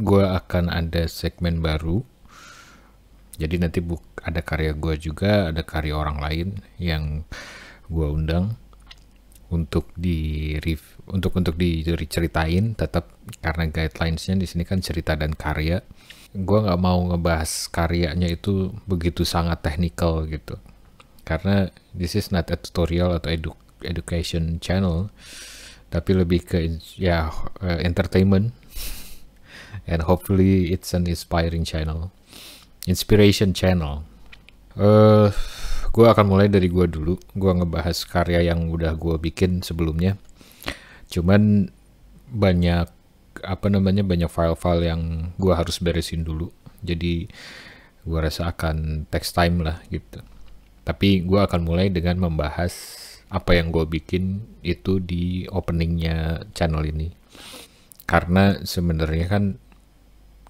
gue akan ada segmen baru. Jadi nanti buk ada karya gue juga, ada karya orang lain yang gue undang untuk di untuk untuk ceritain. tetap karena guidelinesnya di sini kan cerita dan karya gue nggak mau ngebahas karyanya itu begitu sangat technical gitu karena this is not a tutorial atau edu education channel tapi lebih ke ya eh, entertainment and hopefully it's an inspiring channel inspiration channel uh, eh, gue akan mulai dari gue dulu gue ngebahas karya yang udah gue bikin sebelumnya cuman banyak apa namanya banyak file-file yang gue harus beresin dulu jadi gue rasa akan text time lah gitu tapi gue akan mulai dengan membahas apa yang gue bikin itu di openingnya channel ini karena sebenarnya kan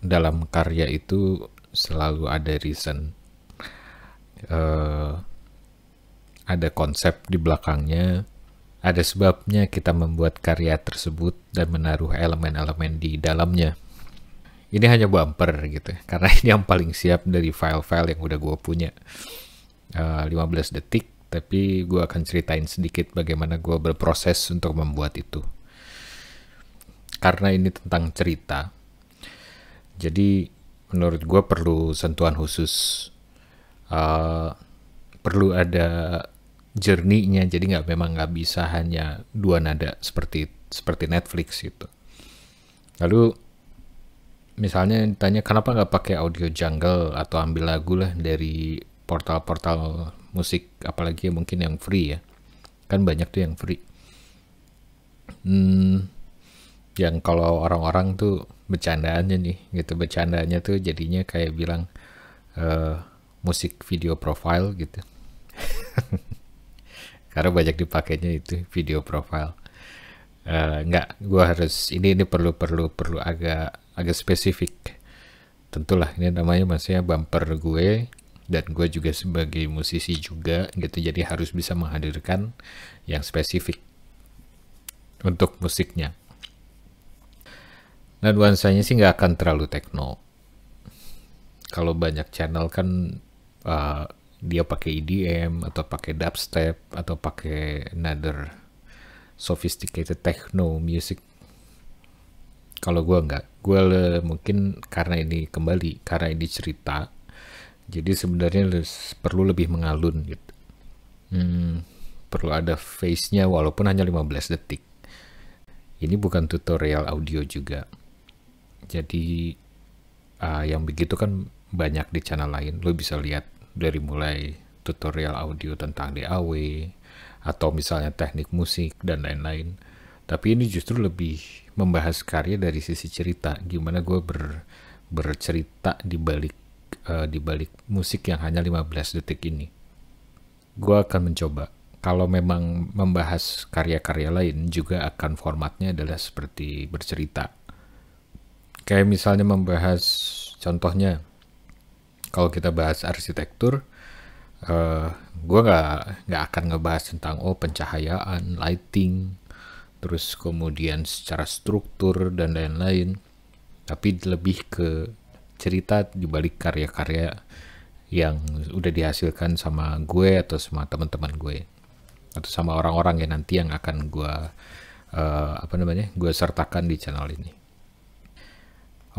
dalam karya itu selalu ada reason, uh, ada konsep di belakangnya, ada sebabnya kita membuat karya tersebut dan menaruh elemen-elemen di dalamnya. Ini hanya bumper gitu, karena ini yang paling siap dari file-file yang udah gue punya. Uh, eh, 15 detik, tapi gue akan ceritain sedikit bagaimana gue berproses untuk membuat itu. Karena ini tentang cerita, jadi menurut gue perlu sentuhan khusus, uh, perlu ada jernihnya Jadi nggak memang nggak bisa hanya dua nada seperti seperti Netflix itu. Lalu misalnya ditanya kenapa nggak pakai audio jungle atau ambil lagu lah dari portal-portal musik apalagi mungkin yang free ya kan banyak tuh yang free hmm, yang kalau orang-orang tuh bercandaannya nih gitu bercandanya tuh jadinya kayak bilang uh, musik video profile gitu karena banyak dipakainya itu video profile uh, nggak gua harus ini ini perlu perlu perlu agak agak spesifik tentulah ini namanya maksudnya bumper gue dan gue juga sebagai musisi juga gitu jadi harus bisa menghadirkan yang spesifik untuk musiknya Nah nuansanya sih nggak akan terlalu techno Kalau banyak channel kan uh, dia pakai EDM atau pakai dubstep atau pakai another sophisticated techno music. Kalau gue nggak, gue mungkin karena ini kembali karena ini cerita, jadi sebenarnya perlu lebih mengalun gitu. Hmm, perlu ada face-nya walaupun hanya 15 detik. Ini bukan tutorial audio juga jadi uh, yang begitu kan banyak di channel lain lo bisa lihat dari mulai tutorial audio tentang DAW atau misalnya teknik musik dan lain-lain tapi ini justru lebih membahas karya dari sisi cerita gimana gue ber, bercerita di balik uh, di balik musik yang hanya 15 detik ini gue akan mencoba kalau memang membahas karya-karya lain juga akan formatnya adalah seperti bercerita kayak misalnya membahas contohnya kalau kita bahas arsitektur uh, eh, gue nggak nggak akan ngebahas tentang oh pencahayaan lighting terus kemudian secara struktur dan lain-lain tapi lebih ke cerita dibalik karya-karya yang udah dihasilkan sama gue atau sama teman-teman gue atau sama orang-orang yang nanti yang akan gue uh, apa namanya gue sertakan di channel ini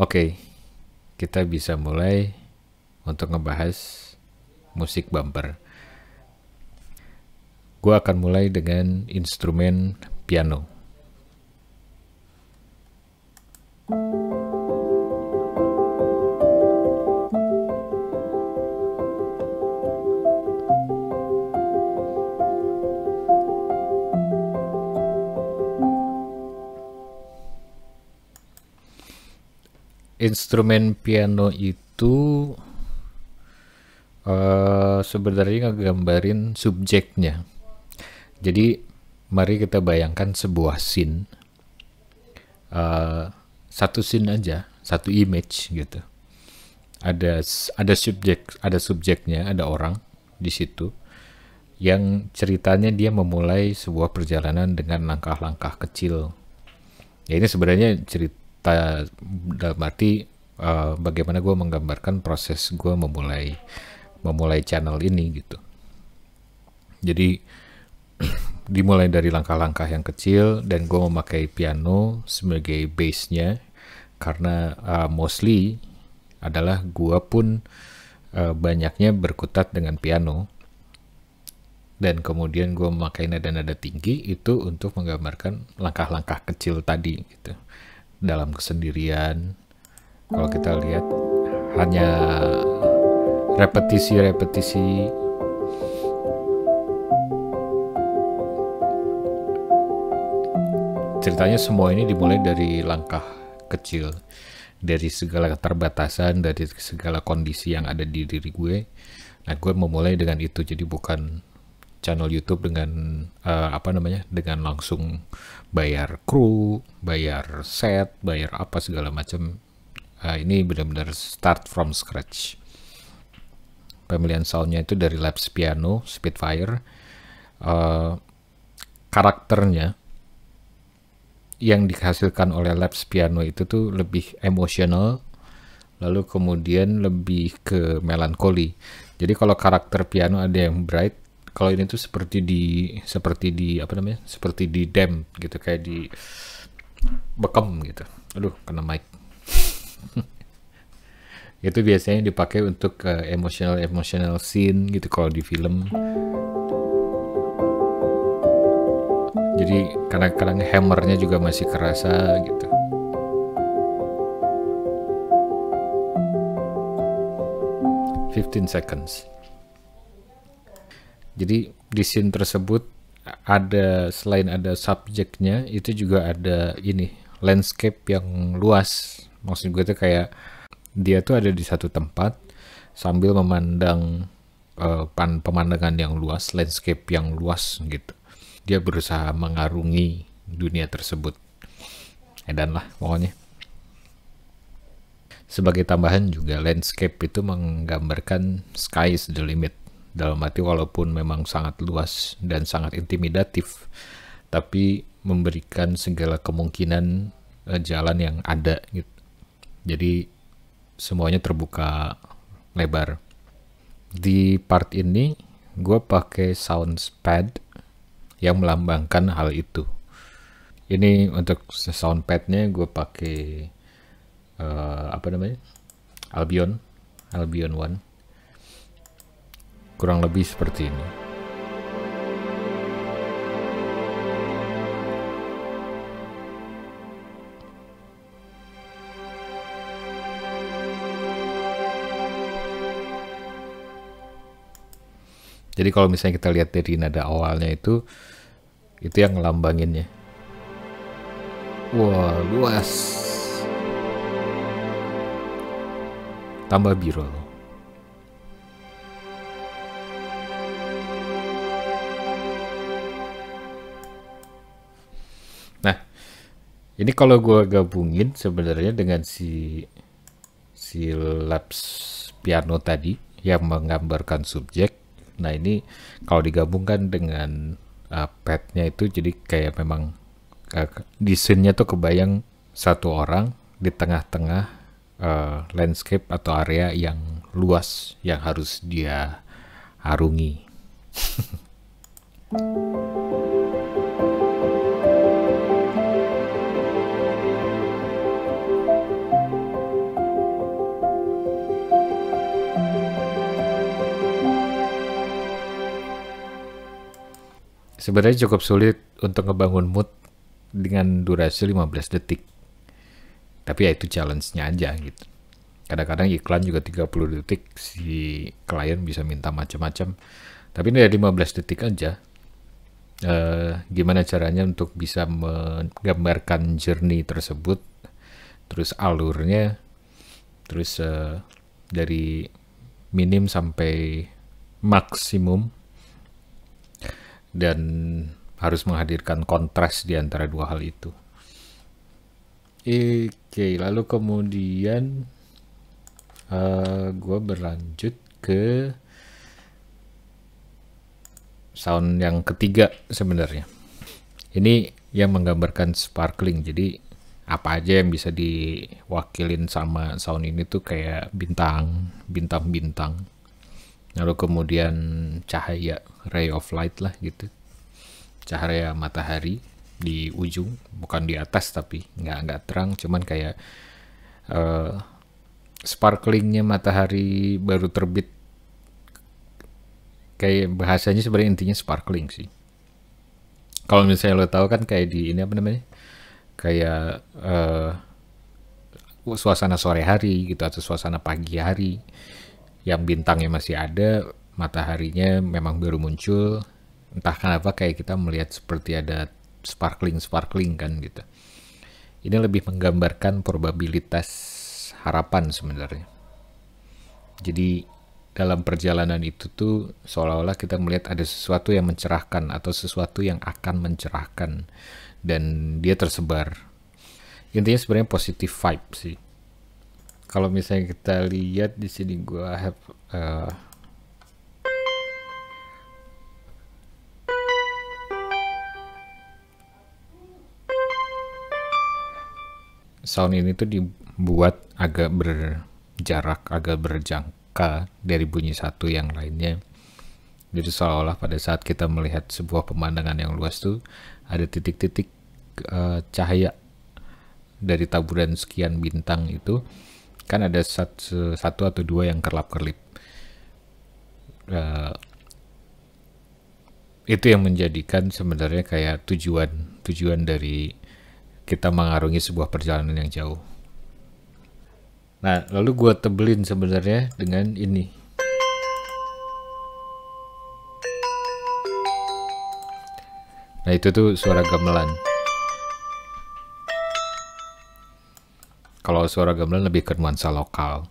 Oke, kita bisa mulai untuk ngebahas musik bumper. Gue akan mulai dengan instrumen piano. thank you instrumen piano itu uh, sebenarnya ngegambarin subjeknya. Jadi mari kita bayangkan sebuah scene, uh, satu scene aja, satu image gitu. Ada ada subjek, ada subjeknya, ada orang di situ yang ceritanya dia memulai sebuah perjalanan dengan langkah-langkah kecil. Ya ini sebenarnya cerita Nah, dalam arti uh, bagaimana gue menggambarkan proses gue memulai memulai channel ini gitu jadi dimulai dari langkah-langkah yang kecil dan gue memakai piano sebagai bassnya karena uh, mostly adalah gue pun uh, banyaknya berkutat dengan piano dan kemudian gue memakai nada-nada tinggi itu untuk menggambarkan langkah-langkah kecil tadi gitu dalam kesendirian. Kalau kita lihat hanya repetisi-repetisi ceritanya semua ini dimulai dari langkah kecil dari segala keterbatasan, dari segala kondisi yang ada di diri gue. Nah, gue memulai dengan itu, jadi bukan channel YouTube dengan uh, apa namanya dengan langsung bayar kru, bayar set, bayar apa segala macam. Uh, ini benar-benar start from scratch. Pemilihan soundnya itu dari Labs Piano, Spitfire. Uh, karakternya yang dihasilkan oleh Labs Piano itu tuh lebih emosional, lalu kemudian lebih ke melankoli. Jadi kalau karakter piano ada yang bright, kalau ini tuh seperti di seperti di apa namanya seperti di dam gitu kayak di bekam gitu aduh kena mic itu biasanya dipakai untuk uh, emotional emotional scene gitu kalau di film jadi kadang-kadang hammernya juga masih kerasa gitu Fifteen seconds. Jadi di scene tersebut ada selain ada subjeknya itu juga ada ini landscape yang luas. Maksud gue itu kayak dia tuh ada di satu tempat sambil memandang uh, pemandangan yang luas, landscape yang luas gitu. Dia berusaha mengarungi dunia tersebut. Edan lah pokoknya. Sebagai tambahan juga landscape itu menggambarkan sky is the limit dalam hati walaupun memang sangat luas dan sangat intimidatif, tapi memberikan segala kemungkinan uh, jalan yang ada gitu. Jadi semuanya terbuka lebar. Di part ini gue pakai sound pad yang melambangkan hal itu. Ini untuk sound padnya gue pakai uh, apa namanya Albion Albion One kurang lebih seperti ini. Jadi kalau misalnya kita lihat dari nada awalnya itu itu yang ngelambanginnya. Wah, luas. Tambah biru. ini kalau gue gabungin sebenarnya dengan si si laps piano tadi yang menggambarkan subjek nah ini kalau digabungkan dengan uh, ah, petnya itu jadi kayak memang uh, desainnya tuh kebayang satu orang di tengah-tengah uh, landscape atau area yang luas yang harus dia harungi. Sebenarnya cukup sulit untuk ngebangun mood dengan durasi 15 detik. Tapi ya itu challenge-nya aja gitu. Kadang-kadang iklan juga 30 detik si klien bisa minta macam-macam. Tapi ini ya 15 detik aja. E, gimana caranya untuk bisa menggambarkan journey tersebut, terus alurnya, terus e, dari minim sampai maksimum dan harus menghadirkan kontras di antara dua hal itu. Oke, lalu kemudian uh, eh, gue berlanjut ke sound yang ketiga sebenarnya. Ini yang menggambarkan sparkling, jadi apa aja yang bisa diwakilin sama sound ini tuh kayak bintang, bintang-bintang lalu kemudian cahaya ray of light lah gitu cahaya matahari di ujung bukan di atas tapi nggak nggak terang cuman kayak uh, sparklingnya matahari baru terbit kayak bahasanya sebenarnya intinya sparkling sih kalau misalnya lo tahu kan kayak di ini apa namanya kayak uh, suasana sore hari gitu atau suasana pagi hari yang bintangnya masih ada, mataharinya memang baru muncul. Entah kenapa kayak kita melihat seperti ada sparkling-sparkling kan gitu. Ini lebih menggambarkan probabilitas harapan sebenarnya. Jadi dalam perjalanan itu tuh seolah-olah kita melihat ada sesuatu yang mencerahkan atau sesuatu yang akan mencerahkan dan dia tersebar. Intinya sebenarnya positif vibe sih kalau misalnya kita lihat di sini gua have uh, sound ini tuh dibuat agak berjarak, agak berjangka dari bunyi satu yang lainnya. Jadi seolah-olah pada saat kita melihat sebuah pemandangan yang luas tuh ada titik-titik uh, cahaya dari taburan sekian bintang itu kan ada satu, satu atau dua yang kerlap kerlip uh, itu yang menjadikan sebenarnya kayak tujuan tujuan dari kita mengarungi sebuah perjalanan yang jauh nah lalu gue tebelin sebenarnya dengan ini nah itu tuh suara gamelan Kalau suara gamelan lebih ke nuansa lokal.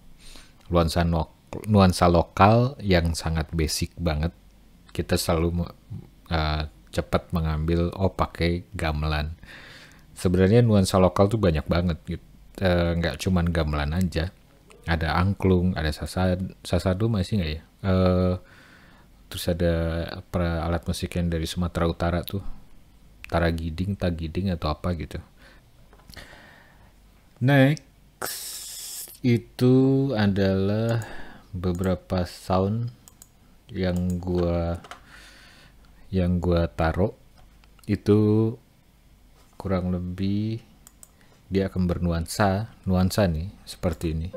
Nuansa no, nuansa lokal yang sangat basic banget. Kita selalu uh, cepat mengambil oh pakai gamelan. Sebenarnya nuansa lokal tuh banyak banget gitu. Eh, nggak uh, cuman gamelan aja. Ada angklung, ada sasad, sasadu masih nggak ya? Uh, terus ada pra alat musik yang dari Sumatera Utara tuh Tara Taragiding, Tagiding atau apa gitu. Next itu adalah beberapa sound yang gua yang gua taruh itu kurang lebih dia akan bernuansa nuansa nih seperti ini.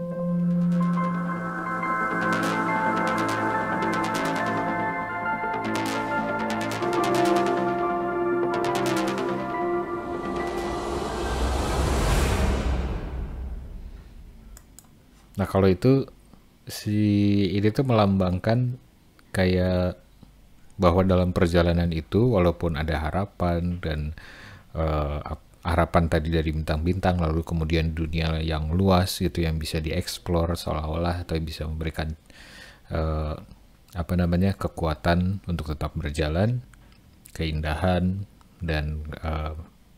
Nah kalau itu si ini tuh melambangkan kayak bahwa dalam perjalanan itu walaupun ada harapan dan uh, harapan tadi dari bintang-bintang lalu kemudian dunia yang luas gitu yang bisa dieksplor seolah-olah atau bisa memberikan uh, apa namanya kekuatan untuk tetap berjalan keindahan dan uh,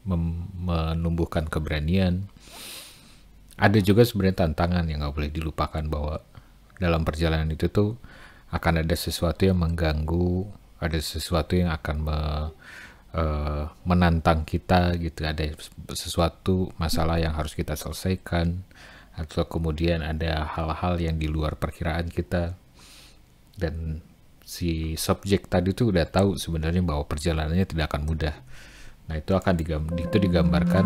menumbuhkan keberanian ada juga sebenarnya tantangan yang nggak boleh dilupakan bahwa dalam perjalanan itu tuh akan ada sesuatu yang mengganggu, ada sesuatu yang akan me, uh, menantang kita gitu, ada sesuatu masalah yang harus kita selesaikan atau kemudian ada hal-hal yang di luar perkiraan kita dan si subjek tadi tuh udah tahu sebenarnya bahwa perjalanannya tidak akan mudah. Nah itu akan itu digambarkan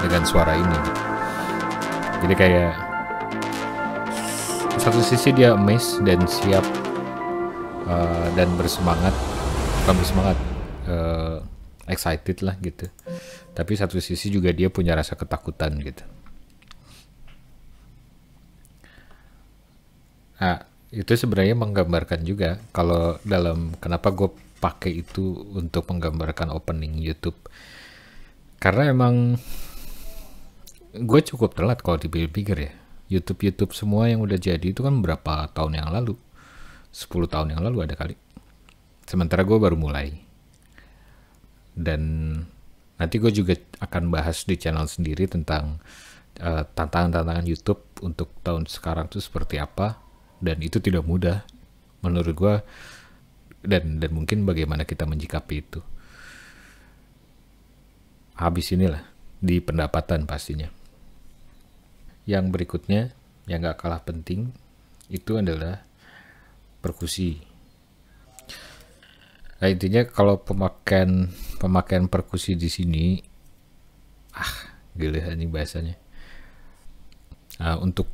dengan suara ini. Gitu jadi kayak satu sisi dia amazed dan siap uh, dan bersemangat bukan bersemangat uh, excited lah gitu tapi satu sisi juga dia punya rasa ketakutan gitu nah itu sebenarnya menggambarkan juga kalau dalam kenapa gue pakai itu untuk menggambarkan opening YouTube karena emang gue cukup telat kalau dipikir-pikir ya. YouTube-YouTube semua yang udah jadi itu kan berapa tahun yang lalu. 10 tahun yang lalu ada kali. Sementara gue baru mulai. Dan nanti gue juga akan bahas di channel sendiri tentang eh, tantangan-tantangan uh, YouTube untuk tahun sekarang tuh seperti apa. Dan itu tidak mudah menurut gue. Dan, dan mungkin bagaimana kita menjikapi itu. Habis inilah di pendapatan pastinya yang berikutnya yang gak kalah penting itu adalah perkusi. Nah, intinya kalau pemakaian pemakaian perkusi di sini ah gila ini bahasanya. Nah, untuk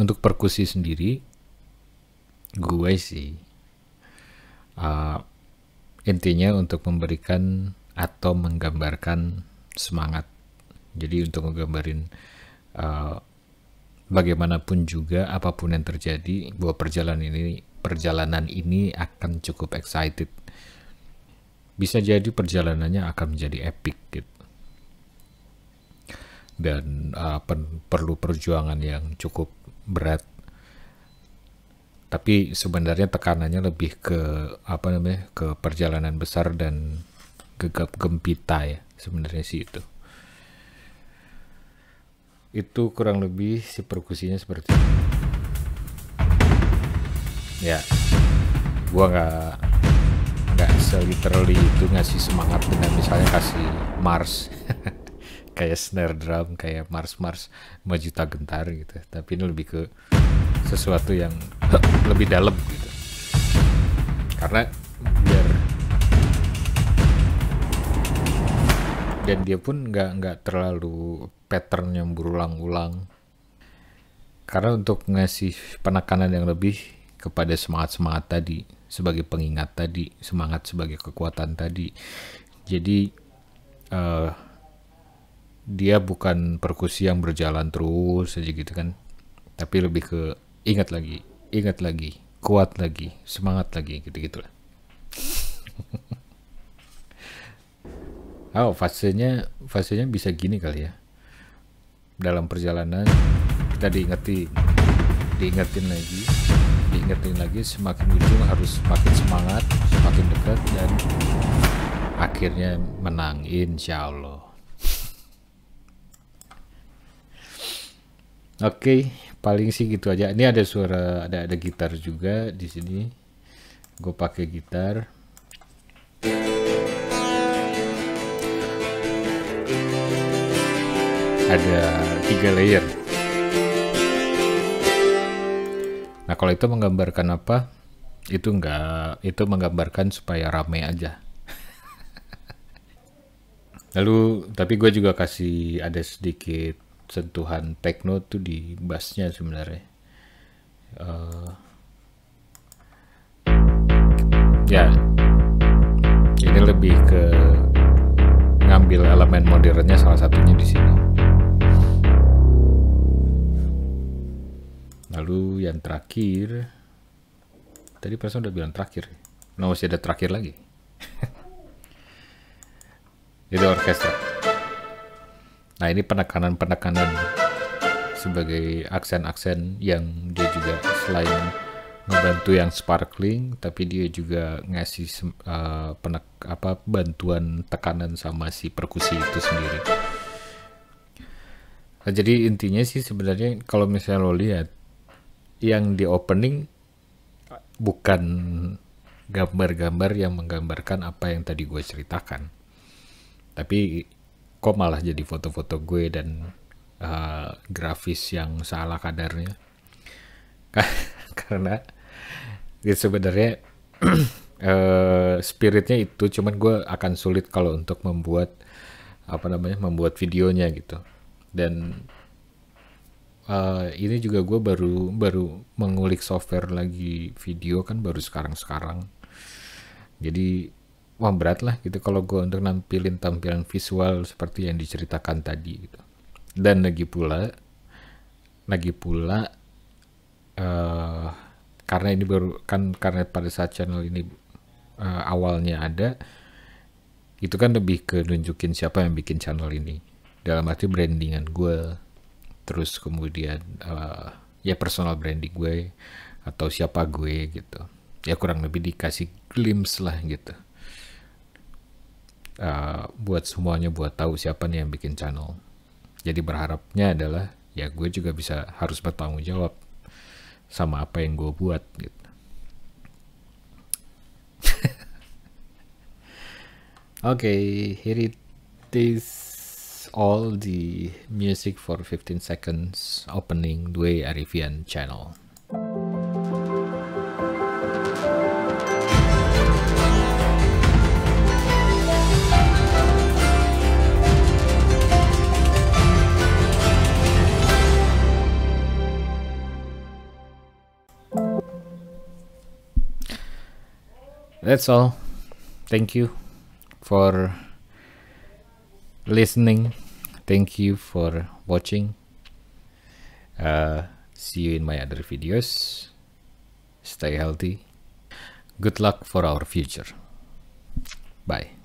untuk perkusi sendiri gue sih uh, intinya untuk memberikan atau menggambarkan semangat. Jadi untuk menggambarin uh, ah, bagaimanapun juga apapun yang terjadi bahwa perjalanan ini perjalanan ini akan cukup excited bisa jadi perjalanannya akan menjadi epic gitu dan uh, pen, perlu perjuangan yang cukup berat tapi sebenarnya tekanannya lebih ke apa namanya ke perjalanan besar dan gegap gempita ya sebenarnya sih itu itu kurang lebih si perkusinya seperti ini. ya gua nggak nggak seliterally itu ngasih semangat dengan misalnya kasih Mars kayak snare drum kayak Mars Mars juta gentar gitu tapi ini lebih ke sesuatu yang lebih dalam gitu karena biar dan dia pun nggak nggak terlalu pattern yang berulang-ulang. Karena untuk ngasih penekanan yang lebih kepada semangat-semangat tadi, sebagai pengingat tadi, semangat sebagai kekuatan tadi. Jadi uh, dia bukan perkusi yang berjalan terus saja gitu kan, tapi lebih ke ingat lagi, ingat lagi, kuat lagi, semangat lagi gitu gitulah. oh, fasenya fasenya bisa gini kali ya dalam perjalanan kita diingetin diingetin lagi diingetin lagi semakin ujung harus semakin semangat semakin dekat dan akhirnya menang insya Allah oke okay, paling sih gitu aja ini ada suara ada ada gitar juga di sini gue pakai gitar ada tiga layer. Nah kalau itu menggambarkan apa? Itu enggak, itu menggambarkan supaya rame aja. Lalu tapi gue juga kasih ada sedikit sentuhan techno tuh di bassnya sebenarnya. Uh, ya, ini lebih ke ngambil elemen modernnya salah satunya di sini. lalu yang terakhir tadi person udah bilang terakhir nah masih ada terakhir lagi itu orkestra nah ini penekanan-penekanan sebagai aksen-aksen yang dia juga selain membantu yang sparkling tapi dia juga ngasih uh, penek apa bantuan tekanan sama si perkusi itu sendiri nah, jadi intinya sih sebenarnya kalau misalnya lo lihat yang di opening bukan gambar-gambar yang menggambarkan apa yang tadi gue ceritakan. Tapi kok malah jadi foto-foto gue dan uh, grafis yang salah kadarnya. Karena ya sebenarnya uh, spiritnya itu cuman gue akan sulit kalau untuk membuat apa namanya membuat videonya gitu. Dan uh, ini juga gue baru baru mengulik software lagi video kan baru sekarang sekarang jadi wah berat lah gitu kalau gue untuk nampilin tampilan visual seperti yang diceritakan tadi gitu dan lagi pula lagi pula uh, karena ini baru kan karena pada saat channel ini uh, awalnya ada itu kan lebih ke nunjukin siapa yang bikin channel ini dalam arti brandingan gue terus kemudian uh, ya personal branding gue atau siapa gue gitu ya kurang lebih dikasih glimpse lah gitu uh, buat semuanya buat tahu siapa nih yang bikin channel jadi berharapnya adalah ya gue juga bisa harus bertanggung jawab sama apa yang gue buat gitu oke okay, here it is all the music for 15 seconds opening Dway Arifian channel. That's all. Thank you for listening thank you for watching uh, see you in my other videos stay healthy good luck for our future bye